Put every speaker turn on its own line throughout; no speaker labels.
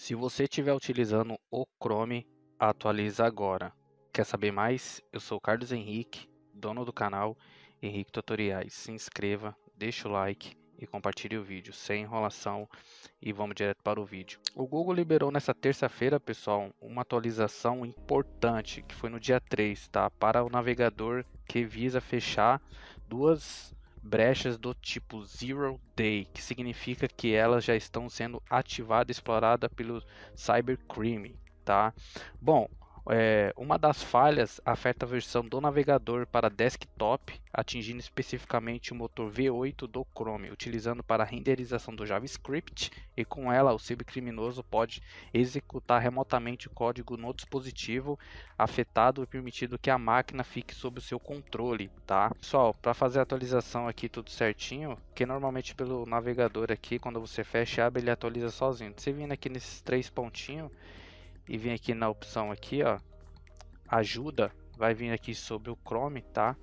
Se você estiver utilizando o Chrome, atualiza agora. Quer saber mais? Eu sou Carlos Henrique, dono do canal Henrique Tutoriais. Se inscreva, deixe o like e compartilhe o vídeo, sem enrolação e vamos direto para o vídeo. O Google liberou nessa terça-feira, pessoal, uma atualização importante, que foi no dia 3, tá? Para o navegador que visa fechar duas brechas do tipo Zero Day, que significa que elas já estão sendo ativadas e exploradas pelo cybercrime, tá? Bom, é, uma das falhas afeta a versão do navegador para desktop, atingindo especificamente o motor V8 do Chrome, utilizando para renderização do JavaScript, e com ela o cibercriminoso pode executar remotamente o código no dispositivo afetado e permitindo que a máquina fique sob o seu controle, tá? Pessoal, para fazer a atualização aqui tudo certinho, que normalmente pelo navegador aqui, quando você fecha e abre, ele atualiza sozinho. Você vindo aqui nesses três pontinhos, e vem aqui na opção aqui, ó, ajuda, vai vir aqui sobre o Chrome, tá?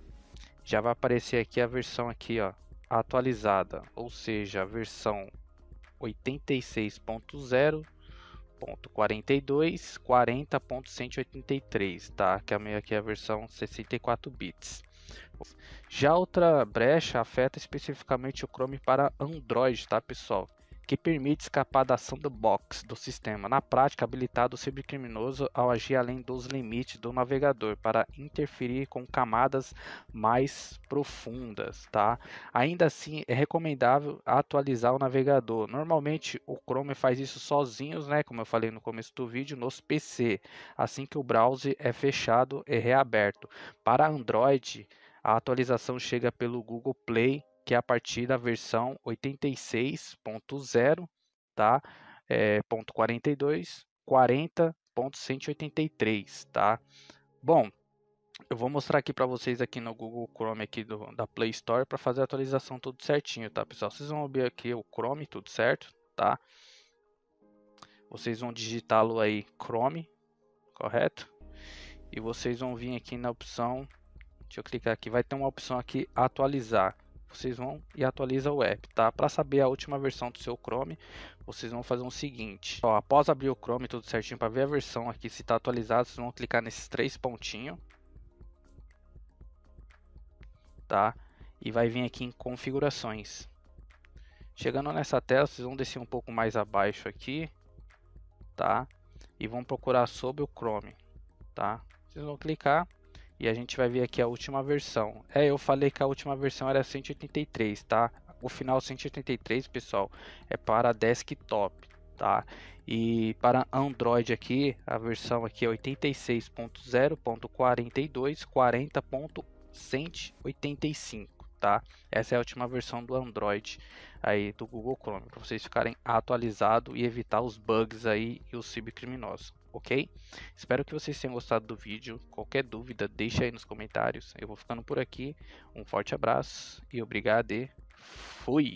Já vai aparecer aqui a versão aqui, ó, atualizada, ou seja, a versão 86.0.4240.183 tá? Que é aqui a versão 64 bits. Já outra brecha afeta especificamente o Chrome para Android, tá, pessoal? que permite escapar da sandbox do box do sistema. Na prática, habilitado o cibercriminoso ao agir além dos limites do navegador para interferir com camadas mais profundas, tá? Ainda assim, é recomendável atualizar o navegador. Normalmente, o Chrome faz isso sozinhos, né? Como eu falei no começo do vídeo, nos PC, assim que o browser é fechado e reaberto. Para Android, a atualização chega pelo Google Play que é a partir da versão 86.0, tá? É, ponto 42, 40.183, tá? Bom, eu vou mostrar aqui para vocês aqui no Google Chrome aqui do, da Play Store para fazer a atualização tudo certinho, tá, pessoal? Vocês vão abrir aqui o Chrome, tudo certo, tá? Vocês vão digitá-lo aí Chrome, correto? E vocês vão vir aqui na opção, deixa eu clicar aqui, vai ter uma opção aqui atualizar vocês vão e atualiza o app, tá? Para saber a última versão do seu Chrome, vocês vão fazer o seguinte, ó, após abrir o Chrome tudo certinho para ver a versão aqui se está atualizado, vocês vão clicar nesses três pontinhos, tá? E vai vir aqui em configurações. Chegando nessa tela, vocês vão descer um pouco mais abaixo aqui, tá? E vão procurar sobre o Chrome, tá? Vocês vão clicar e a gente vai ver aqui a última versão. É, eu falei que a última versão era 183, tá? O final 183, pessoal, é para desktop, tá? E para Android aqui, a versão aqui é 86.0.42.40.185, tá? Essa é a última versão do Android aí do Google Chrome, para vocês ficarem atualizados e evitar os bugs aí e os cibercriminosos ok? Espero que vocês tenham gostado do vídeo. Qualquer dúvida, deixa aí nos comentários. Eu vou ficando por aqui. Um forte abraço e obrigado e fui!